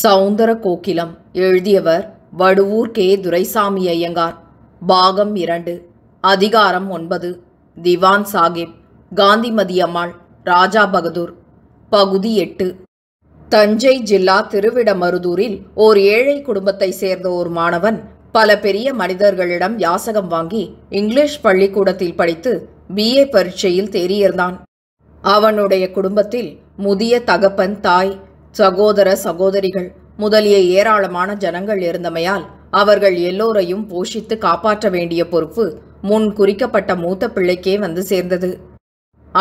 சவுந்தர கோகிலம் எழுதியவர் வடுவூர் கே துரைசாமி ஐயங்கார் பாகம் இரண்டு அதிகாரம் ஒன்பது திவான் சாஹிப் காந்திமதி அம்மாள் ராஜா பகதூர் பகுதி எட்டு தஞ்சை ஜில்லா திருவிடமருதூரில் ஓர் ஏழை குடும்பத்தை சேர்ந்த ஒரு மாணவன் பல பெரிய மனிதர்களிடம் யாசகம் வாங்கி இங்கிலீஷ் பள்ளிக்கூடத்தில் படித்து பிஏ பரீட்சையில் தேறியிருந்தான் அவனுடைய குடும்பத்தில் முதிய தகப்பன் தாய் சகோதர சகோதரிகள் முதலிய ஏராளமான ஜனங்கள் இருந்தமையால் அவர்கள் எல்லோரையும் போஷித்து காப்பாற்ற வேண்டிய பொறுப்பு முன் குறிக்கப்பட்ட மூத்த பிள்ளைக்கே வந்து சேர்ந்தது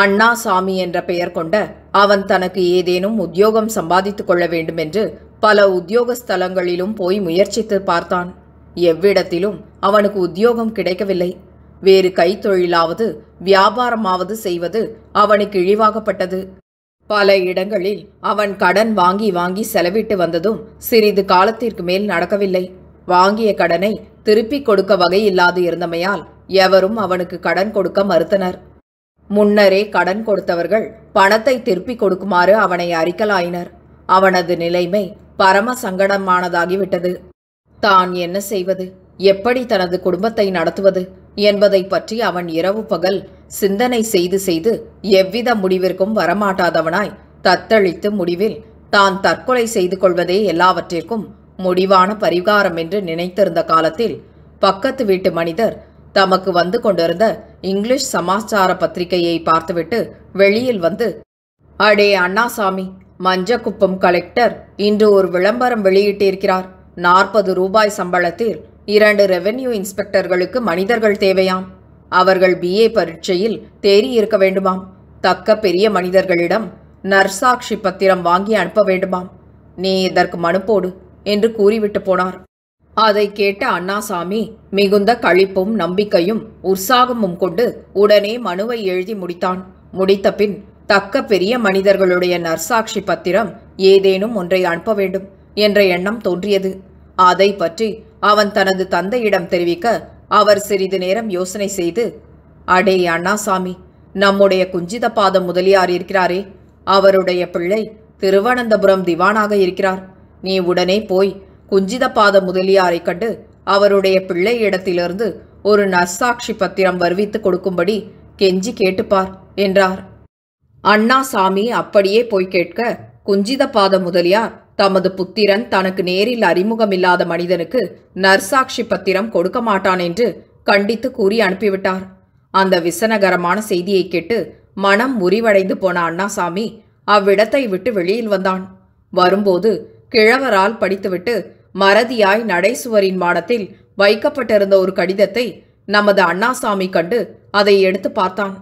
அண்ணாசாமி என்ற பெயர் கொண்ட அவன் தனக்கு ஏதேனும் உத்தியோகம் சம்பாதித்துக் கொள்ள வேண்டும் என்று பல உத்தியோகஸ்தலங்களிலும் போய் முயற்சித்து பார்த்தான் எவ்விடத்திலும் அவனுக்கு உத்தியோகம் கிடைக்கவில்லை வேறு கைத்தொழிலாவது வியாபாரமாவது செய்வது அவனுக்கு இழிவாகப்பட்டது பல இடங்களில் அவன் கடன் வாங்கி வாங்கி செலவிட்டு வந்ததும் சிறிது காலத்திற்கு மேல் நடக்கவில்லை வாங்கிய கடனை திருப்பிக் கொடுக்க வகையில்லாது இருந்தமையால் எவரும் அவனுக்கு கடன் கொடுக்க மறுத்தனர் முன்னரே கடன் கொடுத்தவர்கள் பணத்தை திருப்பிக் கொடுக்குமாறு அவனை அறிக்கலாயினர் அவனது நிலைமை பரம சங்கடமானதாகிவிட்டது தான் என்ன செய்வது எப்படி தனது குடும்பத்தை நடத்துவது என்பதை பற்றி அவன் இரவு பகல் சிந்தனை செய்து செய்து எவ்வித முடிவிற்கும் வரமாட்டாதவனாய் தத்தளித்து முடிவில் தான் தற்கொலை செய்து கொள்வதே எல்லாவற்றிற்கும் முடிவான பரிகாரம் என்று நினைத்திருந்த காலத்தில் பக்கத்து வீட்டு மனிதர் தமக்கு வந்து கொண்டிருந்த இங்கிலீஷ் சமாச்சார பத்திரிகையை பார்த்துவிட்டு வெளியில் வந்து அடே அண்ணாசாமி மஞ்சக்குப்பம் கலெக்டர் இன்று ஒரு விளம்பரம் வெளியிட்டிருக்கிறார் நாற்பது ரூபாய் சம்பளத்தில் இரண்டு ரெவென்யூ இன்ஸ்பெக்டர்களுக்கு மனிதர்கள் தேவையாம் அவர்கள் பிஏ பரீட்சையில் தேறி இருக்க வேண்டுமாம் தக்க பெரிய மனிதர்களிடம் நர்சாட்சி பத்திரம் வாங்கி அனுப்ப வேண்டுமாம் நீ இதற்கு மனு போடு என்று கூறிவிட்டு போனார் அதை கேட்ட அண்ணாசாமி மிகுந்த கழிப்பும் நம்பிக்கையும் உற்சாகமும் கொண்டு உடனே மனுவை எழுதி முடித்தான் முடித்த பின் தக்க பெரிய மனிதர்களுடைய நர்சாட்சி பத்திரம் ஏதேனும் ஒன்றை அனுப்ப வேண்டும் என்ற எண்ணம் தோன்றியது அதை பற்றி அவன் தனது தந்தையிடம் தெரிவிக்க அவர் சிறிது நேரம் யோசனை செய்து அடே அண்ணாசாமி நம்முடைய குஞ்சித பாதம் முதலியார் இருக்கிறாரே அவருடைய பிள்ளை திருவனந்தபுரம் திவானாக இருக்கிறார் நீ உடனே போய் குஞ்சித பாத முதலியாரை கண்டு அவருடைய பிள்ளை இடத்திலிருந்து ஒரு நர்சாட்சி பத்திரம் வருவித்து கொடுக்கும்படி கெஞ்சி கேட்டுப்பார் என்றார் அண்ணாசாமி அப்படியே போய் கேட்க குஞ்சித பாத முதலியார் தமது புத்திரன் தனக்கு நேரில் அறிமுகமில்லாத மனிதனுக்கு நர்சாட்சி பத்திரம் கொடுக்க மாட்டான் என்று கண்டித்து கூறி அனுப்பிவிட்டார் அந்த விசனகரமான செய்தியை கேட்டு மனம் முறிவடைந்து போன அண்ணாசாமி அவ்விடத்தை விட்டு வெளியில் வந்தான் வரும்போது கிழவரால் படித்துவிட்டு மறதியாய் நடைசுவரின் மாடத்தில் வைக்கப்பட்டிருந்த ஒரு கடிதத்தை நமது அண்ணாசாமி கண்டு அதை எடுத்து பார்த்தான்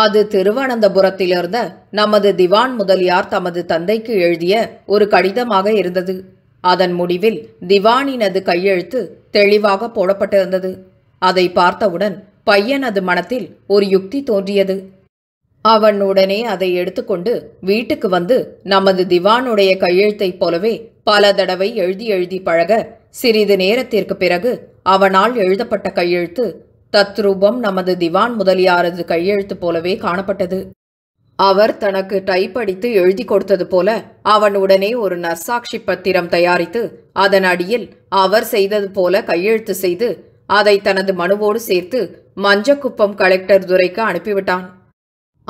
அது திருவனந்தபுரத்திலிருந்த நமது திவான் முதலியார் தமது தந்தைக்கு எழுதிய ஒரு கடிதமாக இருந்தது அதன் முடிவில் திவானினது கையெழுத்து தெளிவாக போடப்பட்டிருந்தது அதை பார்த்தவுடன் பையனது மனத்தில் ஒரு யுக்தி தோன்றியது அவன் உடனே அதை எடுத்துக்கொண்டு வீட்டுக்கு வந்து நமது திவானுடைய கையெழுத்தைப் போலவே பல தடவை எழுதி எழுதி பழக சிறிது நேரத்திற்கு பிறகு அவனால் எழுதப்பட்ட கையெழுத்து தத்ரூபம் நமது திவான் முதலியாரது கையெழுத்து போலவே காணப்பட்டது அவர் தனக்கு டைப் அடித்து எழுதி கொடுத்தது போல அவன் உடனே ஒரு நர்சாட்சி பத்திரம் தயாரித்து அதன் அடியில் அவர் செய்தது போல கையெழுத்து செய்து அதை தனது மனுவோடு சேர்த்து மஞ்சக்குப்பம் கலெக்டர் துரைக்கு அனுப்பிவிட்டான்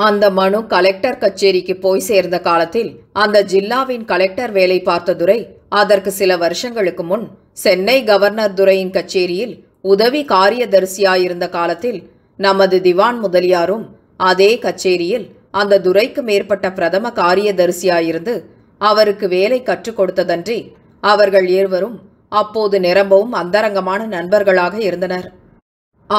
அந்த மனு கலெக்டர் கச்சேரிக்கு போய் சேர்ந்த காலத்தில் அந்த ஜில்லாவின் கலெக்டர் வேலை பார்த்த துரை அதற்கு சில வருஷங்களுக்கு முன் சென்னை கவர்னர் துரையின் கச்சேரியில் உதவி காரியதரிசியாயிருந்த காலத்தில் நமது திவான் முதலியாரும் அதே கச்சேரியில் அந்த துரைக்கு மேற்பட்ட பிரதம காரியதரிசியாயிருந்து அவருக்கு வேலை கற்றுக் கொடுத்ததன்றி அவர்கள் இருவரும் அப்போது நிரம்பவும் அந்தரங்கமான நண்பர்களாக இருந்தனர்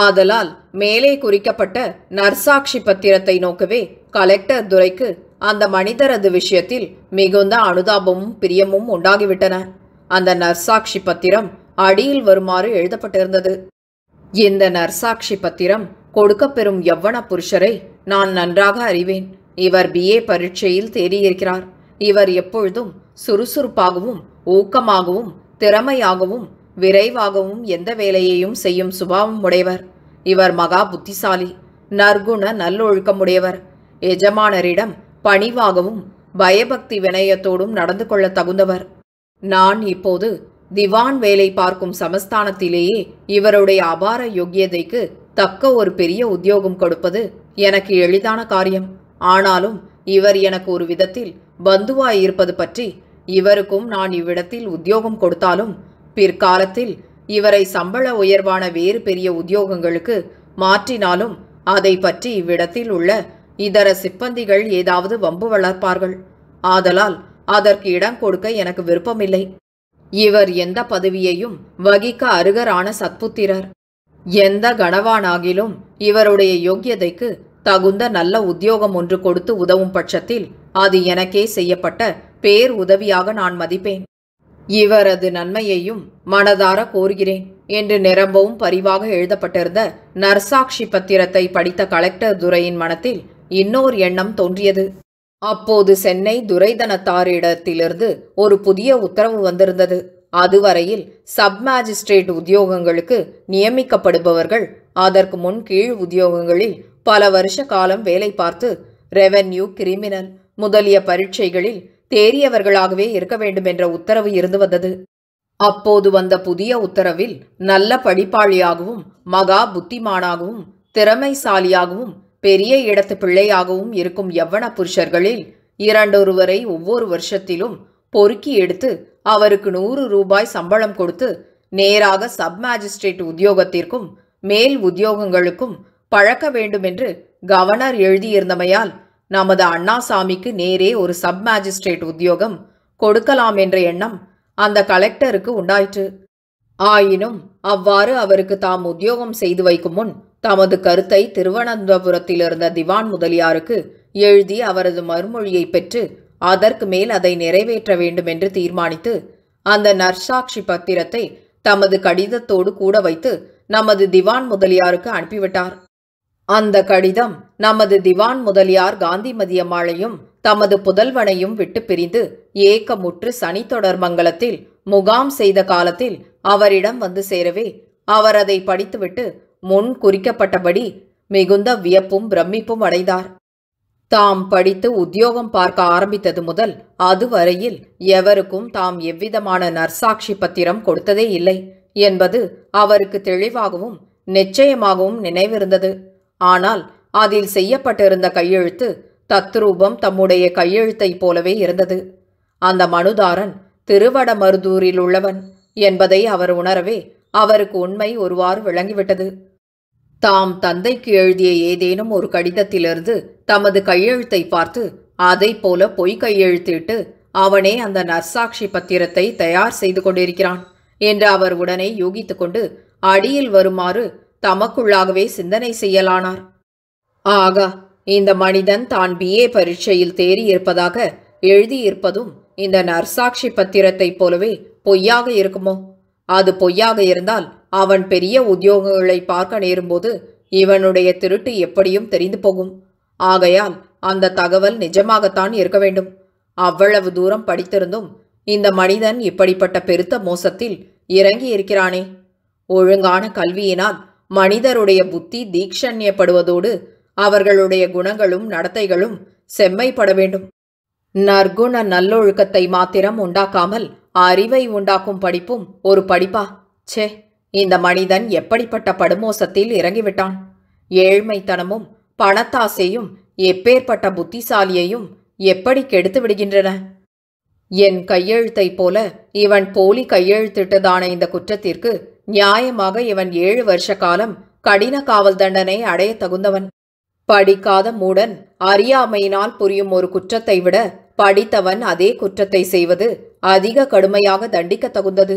ஆதலால் மேலே குறிக்கப்பட்ட நர்சாட்சி பத்திரத்தை நோக்கவே கலெக்டர் துரைக்கு அந்த மனிதரது விஷயத்தில் மிகுந்த அனுதாபமும் பிரியமும் உண்டாகிவிட்டன அந்த நர்சாட்சி பத்திரம் அடியில் வருமாறு எழுதப்பட்டிருந்தது இந்த நர்சாட்சி பத்திரம் கொடுக்கப்பெறும் யவ்வன புருஷரை நான் நன்றாக அறிவேன் இவர் பிஏ பரீட்சையில் தேறியிருக்கிறார் இவர் எப்பொழுதும் சுறுசுறுப்பாகவும் ஊக்கமாகவும் திறமையாகவும் விரைவாகவும் எந்த வேலையையும் செய்யும் சுபாவம் உடையவர் இவர் மகா புத்திசாலி நற்குண நல்லொழுக்கமுடையவர் எஜமானரிடம் பணிவாகவும் பயபக்தி வினயத்தோடும் நடந்து கொள்ள தகுந்தவர் நான் இப்போது திவான் வேலை பார்க்கும் சமஸ்தானத்திலேயே இவருடைய அபார யோக்கியதைக்கு தக்க ஒரு பெரிய உத்தியோகம் கொடுப்பது எனக்கு எளிதான காரியம் ஆனாலும் இவர் எனக்கு ஒரு விதத்தில் பந்துவாய் இருப்பது பற்றி இவருக்கும் நான் இவ்விடத்தில் உத்தியோகம் கொடுத்தாலும் பிற்காலத்தில் இவரை சம்பள உயர்வான வேறு பெரிய உத்தியோகங்களுக்கு மாற்றினாலும் அதை பற்றி இவ்விடத்தில் உள்ள இதர சிப்பந்திகள் ஏதாவது வம்பு வளர்ப்பார்கள் ஆதலால் அதற்கு இடம் கொடுக்க எனக்கு விருப்பமில்லை இவர் எந்த பதவியையும் வகிக்க அருகரான சத்புத்திரர் எந்த கணவானாகிலும் இவருடைய யோக்கியதைக்கு தகுந்த நல்ல உத்தியோகம் ஒன்று கொடுத்து உதவும் பட்சத்தில் அது எனக்கே செய்யப்பட்ட பேர் உதவியாக நான் மதிப்பேன் இவரது நன்மையையும் மனதார கோருகிறேன் என்று நிரம்பவும் பரிவாக எழுதப்பட்டிருந்த நர்சாட்சி பத்திரத்தை படித்த கலெக்டர் துரையின் மனத்தில் இன்னொரு எண்ணம் தோன்றியது அப்போது சென்னை துரைதனத்தாரிடத்திலிருந்து ஒரு புதிய உத்தரவு வந்திருந்தது அதுவரையில் சப் மாஜிஸ்ட்ரேட் உத்தியோகங்களுக்கு நியமிக்கப்படுபவர்கள் அதற்கு முன் கீழ் உத்தியோகங்களில் பல வருஷ காலம் வேலை பார்த்து ரெவென்யூ கிரிமினல் முதலிய பரீட்சைகளில் தேறியவர்களாகவே இருக்க வேண்டும் என்ற உத்தரவு இருந்து வந்தது அப்போது வந்த புதிய உத்தரவில் நல்ல படிப்பாளியாகவும் மகா புத்திமானாகவும் திறமைசாலியாகவும் பெரிய இடத்து பிள்ளையாகவும் இருக்கும் யவன புருஷர்களில் இரண்டொருவரை ஒவ்வொரு வருஷத்திலும் பொறுக்கி எடுத்து அவருக்கு நூறு ரூபாய் சம்பளம் கொடுத்து நேராக சப் மேஜிஸ்ட்ரேட் உத்தியோகத்திற்கும் மேல் உத்தியோகங்களுக்கும் பழக்க வேண்டுமென்று கவர்னர் எழுதியிருந்தமையால் நமது அண்ணாசாமிக்கு நேரே ஒரு சப் மேஜிஸ்ட்ரேட் உத்தியோகம் கொடுக்கலாம் என்ற எண்ணம் அந்த கலெக்டருக்கு உண்டாயிற்று ஆயினும் அவ்வாறு அவருக்கு தாம் உத்தியோகம் செய்து வைக்கும் முன் தமது கருத்தை திருவனந்தபுரத்திலிருந்த திவான் முதலியாருக்கு எழுதி அவரது மறுமொழியை பெற்று அதற்கு மேல் அதை நிறைவேற்ற வேண்டும் என்று தீர்மானித்து அந்த நர்சாட்சி பத்திரத்தை தமது கடிதத்தோடு கூட வைத்து நமது திவான் முதலியாருக்கு அனுப்பிவிட்டார் அந்த கடிதம் நமது திவான் முதலியார் காந்திமதியம்மாளையும் தமது புதல்வனையும் விட்டு பிரிந்து ஏக்கமுற்று சனித்தொடர் மங்கலத்தில் முகாம் செய்த காலத்தில் அவரிடம் வந்து சேரவே அவர் அதை படித்துவிட்டு முன் குறிக்கப்பட்டபடி மிகுந்த வியப்பும் பிரமிப்பும் அடைந்தார் தாம் படித்து உத்தியோகம் பார்க்க ஆரம்பித்தது முதல் அதுவரையில் எவருக்கும் தாம் எவ்விதமான நர்சாட்சி பத்திரம் கொடுத்ததே இல்லை என்பது அவருக்கு தெளிவாகவும் நிச்சயமாகவும் நினைவிருந்தது ஆனால் அதில் செய்யப்பட்டிருந்த கையெழுத்து தத்ரூபம் தம்முடைய கையெழுத்தைப் போலவே இருந்தது அந்த மனுதாரன் திருவடமருதூரில் உள்ளவன் என்பதை அவர் உணரவே அவருக்கு உண்மை ஒருவாறு விளங்கிவிட்டது தாம் தந்தைக்கு எழுதிய ஏதேனும் ஒரு கடிதத்திலிருந்து தமது கையெழுத்தை பார்த்து அதை போல பொய் கையெழுத்திட்டு அவனே அந்த நற்சாட்சி பத்திரத்தை தயார் செய்து கொண்டிருக்கிறான் என்று அவர் உடனே யூகித்துக்கொண்டு கொண்டு அடியில் வருமாறு தமக்குள்ளாகவே சிந்தனை செய்யலானார் ஆகா இந்த மனிதன் தான் பிஏ பரீட்சையில் தேறியிருப்பதாக எழுதியிருப்பதும் இந்த நற்சாட்சி பத்திரத்தைப் போலவே பொய்யாக இருக்குமோ அது பொய்யாக இருந்தால் அவன் பெரிய உத்தியோகங்களை பார்க்க நேரும்போது இவனுடைய திருட்டு எப்படியும் தெரிந்து போகும் ஆகையால் அந்த தகவல் நிஜமாகத்தான் இருக்க வேண்டும் அவ்வளவு தூரம் படித்திருந்தும் இந்த மனிதன் இப்படிப்பட்ட பெருத்த மோசத்தில் இறங்கி இருக்கிறானே ஒழுங்கான கல்வியினால் மனிதருடைய புத்தி தீக்ஷண்யப்படுவதோடு அவர்களுடைய குணங்களும் நடத்தைகளும் செம்மைப்பட வேண்டும் நற்குண நல்லொழுக்கத்தை மாத்திரம் உண்டாக்காமல் அறிவை உண்டாக்கும் படிப்பும் ஒரு படிப்பா ச்சே இந்த மனிதன் எப்படிப்பட்ட படுமோசத்தில் இறங்கிவிட்டான் ஏழ்மைத்தனமும் பணத்தாசையும் எப்பேற்பட்ட புத்திசாலியையும் எப்படி கெடுத்து விடுகின்றன என் கையெழுத்தைப் போல இவன் போலி கையெழுத்திட்டதான இந்த குற்றத்திற்கு நியாயமாக இவன் ஏழு வருஷ காலம் கடின காவல் தண்டனை அடைய தகுந்தவன் படிக்காத மூடன் அறியாமையினால் புரியும் ஒரு குற்றத்தை விட படித்தவன் அதே குற்றத்தை செய்வது அதிக கடுமையாக தண்டிக்க தகுந்தது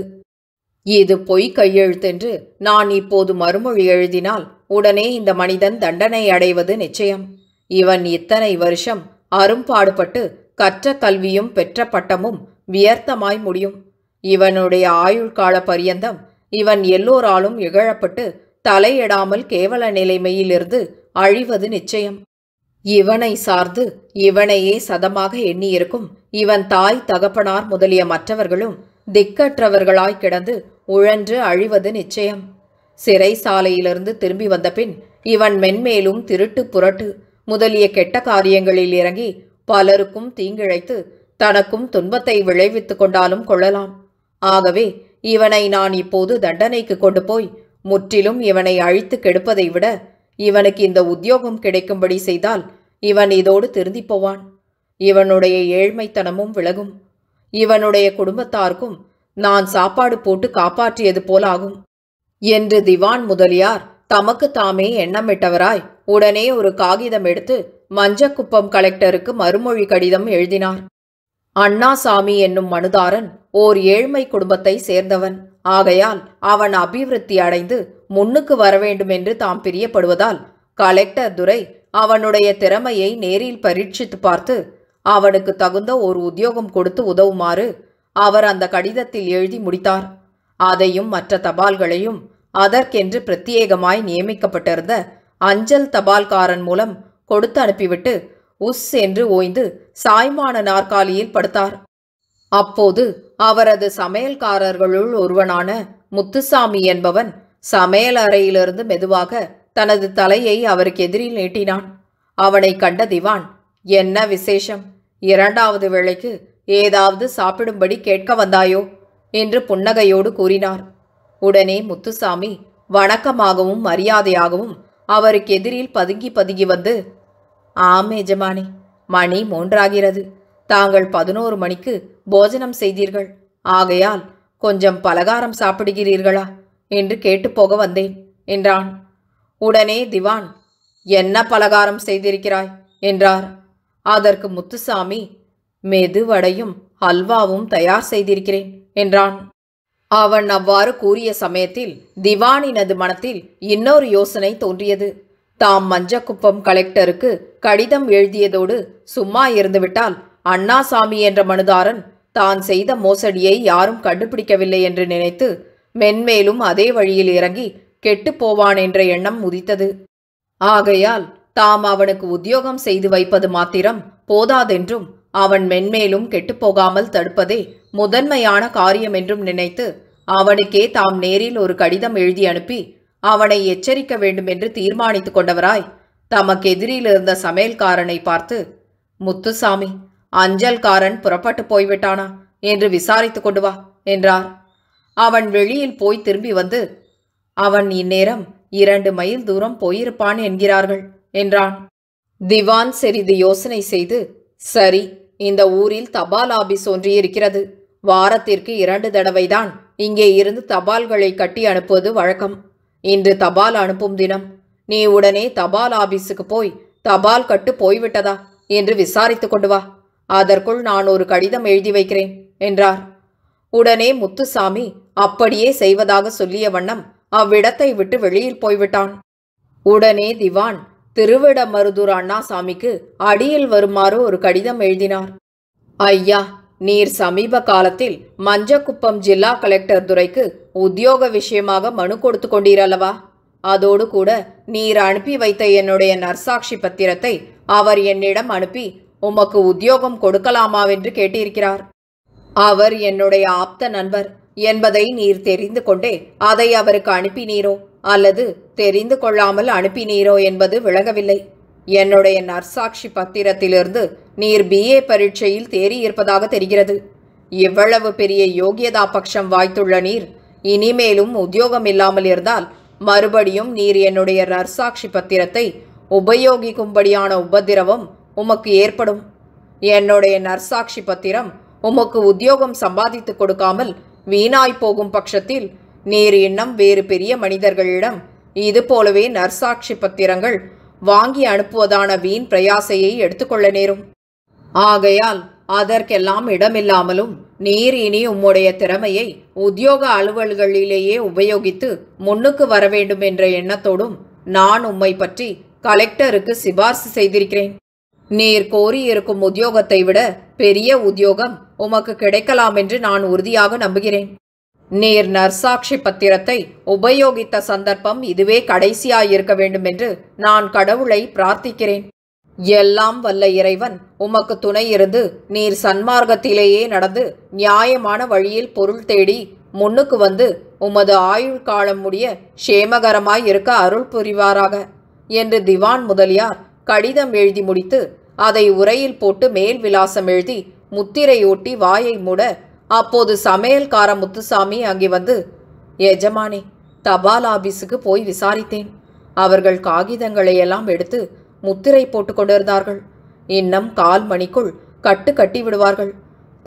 இது பொய் கையெழுத்தென்று நான் இப்போது மறுமொழி எழுதினால் உடனே இந்த மனிதன் தண்டனை அடைவது நிச்சயம் இவன் இத்தனை வருஷம் அரும்பாடுபட்டு கற்ற கல்வியும் பெற்ற பட்டமும் வியர்த்தமாய் முடியும் இவனுடைய ஆயுள்கால பரியந்தம் இவன் எல்லோராலும் இகழப்பட்டு தலையிடாமல் கேவல நிலைமையிலிருந்து அழிவது நிச்சயம் இவனை சார்ந்து இவனையே சதமாக எண்ணியிருக்கும் இவன் தாய் தகப்பனார் முதலிய மற்றவர்களும் திக்கற்றவர்களாய் கிடந்து உழன்று அழிவது நிச்சயம் சிறை சாலையிலிருந்து திரும்பி வந்த பின் இவன் மென்மேலும் திருட்டு புரட்டு முதலிய கெட்ட காரியங்களில் இறங்கி பலருக்கும் தீங்கிழைத்து தனக்கும் துன்பத்தை விளைவித்து கொண்டாலும் கொள்ளலாம் ஆகவே இவனை நான் இப்போது தண்டனைக்கு கொண்டு போய் முற்றிலும் இவனை அழித்து கெடுப்பதை விட இவனுக்கு இந்த உத்தியோகம் கிடைக்கும்படி செய்தால் இவன் இதோடு திருந்திப்போவான் போவான் இவனுடைய ஏழ்மைத்தனமும் விலகும் இவனுடைய குடும்பத்தாருக்கும் நான் சாப்பாடு போட்டு காப்பாற்றியது போலாகும் என்று திவான் முதலியார் தமக்கு தாமே எண்ணமிட்டவராய் உடனே ஒரு காகிதம் எடுத்து மஞ்சக்குப்பம் கலெக்டருக்கு மறுமொழி கடிதம் எழுதினார் அண்ணாசாமி என்னும் மனுதாரன் ஓர் ஏழ்மை குடும்பத்தை சேர்ந்தவன் ஆகையால் அவன் அபிவிருத்தி அடைந்து முன்னுக்கு வரவேண்டும் என்று தாம் பிரியப்படுவதால் கலெக்டர் துரை அவனுடைய திறமையை நேரில் பரீட்சித்து பார்த்து அவனுக்கு தகுந்த ஒரு உத்தியோகம் கொடுத்து உதவுமாறு அவர் அந்த கடிதத்தில் எழுதி முடித்தார் அதையும் மற்ற தபால்களையும் அதற்கென்று பிரத்யேகமாய் நியமிக்கப்பட்டிருந்த அஞ்சல் தபால்காரன் மூலம் கொடுத்து அனுப்பிவிட்டு உஸ் என்று ஓய்ந்து சாய்மான நாற்காலியில் படுத்தார் அப்போது அவரது சமையல்காரர்களுள் ஒருவனான முத்துசாமி என்பவன் சமையல் அறையிலிருந்து மெதுவாக தனது தலையை அவருக்கு எதிரில் நீட்டினான் அவனை கண்ட திவான் என்ன விசேஷம் இரண்டாவது வேளைக்கு ஏதாவது சாப்பிடும்படி கேட்க வந்தாயோ என்று புன்னகையோடு கூறினார் உடனே முத்துசாமி வணக்கமாகவும் மரியாதையாகவும் அவருக்கு எதிரில் பதுங்கி பதுங்கி வந்து ஆம் எஜமானி மணி மூன்றாகிறது தாங்கள் பதினோரு மணிக்கு போஜனம் செய்தீர்கள் ஆகையால் கொஞ்சம் பலகாரம் சாப்பிடுகிறீர்களா என்று கேட்டுப்போக போக வந்தேன் என்றான் உடனே திவான் என்ன பலகாரம் செய்திருக்கிறாய் என்றார் அதற்கு முத்துசாமி மெதுவடையும் அல்வாவும் தயார் செய்திருக்கிறேன் என்றான் அவன் அவ்வாறு கூறிய சமயத்தில் திவானினது மனத்தில் இன்னொரு யோசனை தோன்றியது தாம் மஞ்சக்குப்பம் கலெக்டருக்கு கடிதம் எழுதியதோடு சும்மா இருந்துவிட்டால் அண்ணாசாமி என்ற மனுதாரன் தான் செய்த மோசடியை யாரும் கண்டுபிடிக்கவில்லை என்று நினைத்து மென்மேலும் அதே வழியில் இறங்கி கெட்டுப்போவான் என்ற எண்ணம் உதித்தது ஆகையால் தாம் அவனுக்கு உத்தியோகம் செய்து வைப்பது மாத்திரம் போதாதென்றும் அவன் மென்மேலும் கெட்டுப்போகாமல் தடுப்பதே முதன்மையான காரியம் என்றும் நினைத்து அவனுக்கே தாம் நேரில் ஒரு கடிதம் எழுதி அனுப்பி அவனை எச்சரிக்க வேண்டும் என்று தீர்மானித்துக் கொண்டவராய் தமக்கு எதிரில் இருந்த சமையல்காரனை பார்த்து முத்துசாமி அஞ்சல்காரன் புறப்பட்டு போய்விட்டானா என்று விசாரித்துக் கொண்டு வா என்றார் அவன் வெளியில் போய் திரும்பி வந்து அவன் இந்நேரம் இரண்டு மைல் தூரம் போயிருப்பான் என்கிறார்கள் என்றான் திவான் சிறிது யோசனை செய்து சரி இந்த ஊரில் தபால் ஆபீஸ் ஒன்று இருக்கிறது வாரத்திற்கு இரண்டு தடவைதான் இங்கே இருந்து தபால்களை கட்டி அனுப்புவது வழக்கம் இன்று தபால் அனுப்பும் தினம் நீ உடனே தபால் ஆபீஸுக்கு போய் தபால் கட்டு போய்விட்டதா என்று விசாரித்து கொண்டு வா அதற்குள் நான் ஒரு கடிதம் எழுதி வைக்கிறேன் என்றார் உடனே முத்துசாமி அப்படியே செய்வதாக சொல்லிய வண்ணம் அவ்விடத்தை விட்டு வெளியில் போய்விட்டான் உடனே திவான் திருவிடமருதூர் அண்ணாசாமிக்கு அடியில் வருமாறு ஒரு கடிதம் எழுதினார் ஐயா நீர் சமீப காலத்தில் மஞ்சக்குப்பம் ஜில்லா கலெக்டர் துறைக்கு உத்தியோக விஷயமாக மனு கொடுத்து கொண்டீரல்லவா அதோடு கூட நீர் அனுப்பி வைத்த என்னுடைய நர்சாட்சி பத்திரத்தை அவர் என்னிடம் அனுப்பி உமக்கு உத்தியோகம் கொடுக்கலாமாவென்று கேட்டிருக்கிறார் அவர் என்னுடைய ஆப்த நண்பர் என்பதை நீர் தெரிந்து கொண்டே அதை அவருக்கு அனுப்பினீரோ அல்லது தெரிந்து கொள்ளாமல் அனுப்பினீரோ என்பது விளங்கவில்லை என்னுடைய நர்சாட்சி பத்திரத்திலிருந்து நீர் பிஏ பரீட்சையில் தேறியிருப்பதாக தெரிகிறது இவ்வளவு பெரிய யோகியதா பட்சம் வாய்த்துள்ள நீர் இனிமேலும் உத்தியோகம் இல்லாமல் இருந்தால் மறுபடியும் நீர் என்னுடைய நர்சாட்சி பத்திரத்தை உபயோகிக்கும்படியான உபதிரவம் உமக்கு ஏற்படும் என்னுடைய நர்சாட்சி பத்திரம் உமக்கு உத்தியோகம் சம்பாதித்துக் கொடுக்காமல் வீணாய் போகும் பட்சத்தில் நேர் எண்ணம் வேறு பெரிய மனிதர்களிடம் இது போலவே நர்சாட்சி பத்திரங்கள் வாங்கி அனுப்புவதான வீண் பிரயாசையை எடுத்துக்கொள்ள நேரும் ஆகையால் அதற்கெல்லாம் இடமில்லாமலும் நீர் இனி உம்முடைய திறமையை உத்தியோக அலுவல்களிலேயே உபயோகித்து முன்னுக்கு வர வேண்டும் என்ற எண்ணத்தோடும் நான் உம்மை பற்றி கலெக்டருக்கு சிபார்சு செய்திருக்கிறேன் நீர் கோரியிருக்கும் உத்தியோகத்தை விட பெரிய உத்தியோகம் உமக்கு கிடைக்கலாம் என்று நான் உறுதியாக நம்புகிறேன் நீர் நர்சாக்ஷி பத்திரத்தை உபயோகித்த சந்தர்ப்பம் இதுவே கடைசியாயிருக்க வேண்டும் என்று நான் கடவுளை பிரார்த்திக்கிறேன் எல்லாம் வல்ல இறைவன் உமக்கு துணை இருந்து நீர் சன்மார்க்கத்திலேயே நடந்து நியாயமான வழியில் பொருள் தேடி முன்னுக்கு வந்து உமது ஆயுள் காலம் முடிய சேமகரமாய் இருக்க அருள் புரிவாராக என்று திவான் முதலியார் கடிதம் எழுதி முடித்து அதை உரையில் போட்டு மேல் விலாசம் எழுதி முத்திரையொட்டி வாயை மூட அப்போது சமையல்கார முத்துசாமி அங்கே வந்து எஜமானே தபால் ஆபீஸுக்கு போய் விசாரித்தேன் அவர்கள் காகிதங்களை எல்லாம் எடுத்து முத்திரை போட்டு கொண்டிருந்தார்கள் இன்னும் கால் மணிக்குள் கட்டு கட்டி விடுவார்கள்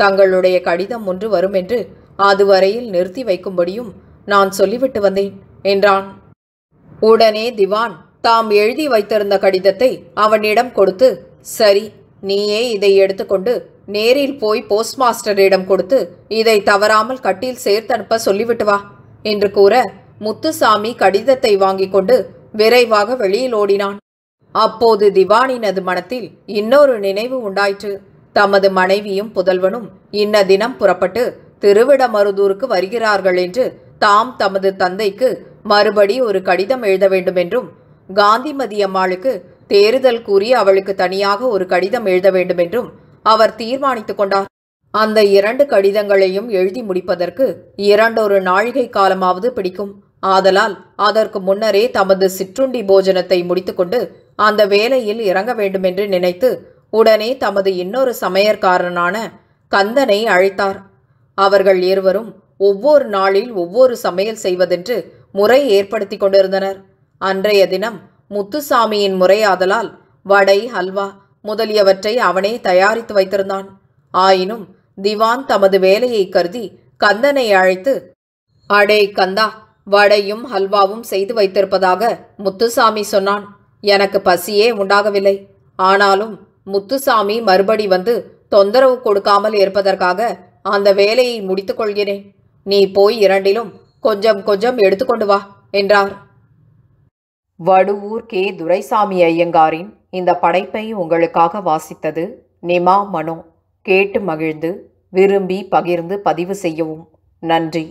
தங்களுடைய கடிதம் ஒன்று வரும் என்று அதுவரையில் நிறுத்தி வைக்கும்படியும் நான் சொல்லிவிட்டு வந்தேன் என்றான் உடனே திவான் தாம் எழுதி வைத்திருந்த கடிதத்தை அவனிடம் கொடுத்து சரி நீயே இதை எடுத்துக்கொண்டு நேரில் போய் போஸ்ட் மாஸ்டரிடம் கொடுத்து இதை தவறாமல் கட்டில் சேர்த்தனுப்ப சொல்லிவிட்டு வா என்று கூற முத்துசாமி கடிதத்தை வாங்கிக் கொண்டு விரைவாக வெளியில் ஓடினான் அப்போது திவானினது மனத்தில் இன்னொரு நினைவு உண்டாயிற்று தமது மனைவியும் புதல்வனும் இன்ன தினம் புறப்பட்டு திருவிடமருதூருக்கு வருகிறார்கள் என்று தாம் தமது தந்தைக்கு மறுபடி ஒரு கடிதம் எழுத வேண்டும் என்றும் காந்திமதி அம்மாளுக்கு தேறுதல் கூறி அவளுக்கு தனியாக ஒரு கடிதம் எழுத வேண்டும் என்றும் அவர் தீர்மானித்துக் கொண்டார் அந்த இரண்டு கடிதங்களையும் எழுதி முடிப்பதற்கு இரண்டொரு நாழிகை காலமாவது பிடிக்கும் ஆதலால் அதற்கு முன்னரே தமது சிற்றுண்டி போஜனத்தை முடித்துக்கொண்டு அந்த வேலையில் இறங்க வேண்டுமென்று நினைத்து உடனே தமது இன்னொரு சமையற்காரனான கந்தனை அழைத்தார் அவர்கள் இருவரும் ஒவ்வொரு நாளில் ஒவ்வொரு சமையல் செய்வதென்று முறை ஏற்படுத்தி கொண்டிருந்தனர் அன்றைய தினம் முத்துசாமியின் முறையாதலால் வடை ஹல்வா முதலியவற்றை அவனே தயாரித்து வைத்திருந்தான் ஆயினும் திவான் தமது வேலையை கருதி கந்தனை அழைத்து அடே கந்தா வடையும் ஹல்வாவும் செய்து வைத்திருப்பதாக முத்துசாமி சொன்னான் எனக்கு பசியே உண்டாகவில்லை ஆனாலும் முத்துசாமி மறுபடி வந்து தொந்தரவு கொடுக்காமல் இருப்பதற்காக அந்த வேலையை முடித்துக்கொள்கிறேன் நீ போய் இரண்டிலும் கொஞ்சம் கொஞ்சம் எடுத்துக்கொண்டு வா என்றார் வடுவூர் கே துரைசாமி ஐயங்காரின் இந்த படைப்பை உங்களுக்காக வாசித்தது நிமா மனோ கேட்டு மகிழ்ந்து விரும்பி பகிர்ந்து பதிவு செய்யவும் நன்றி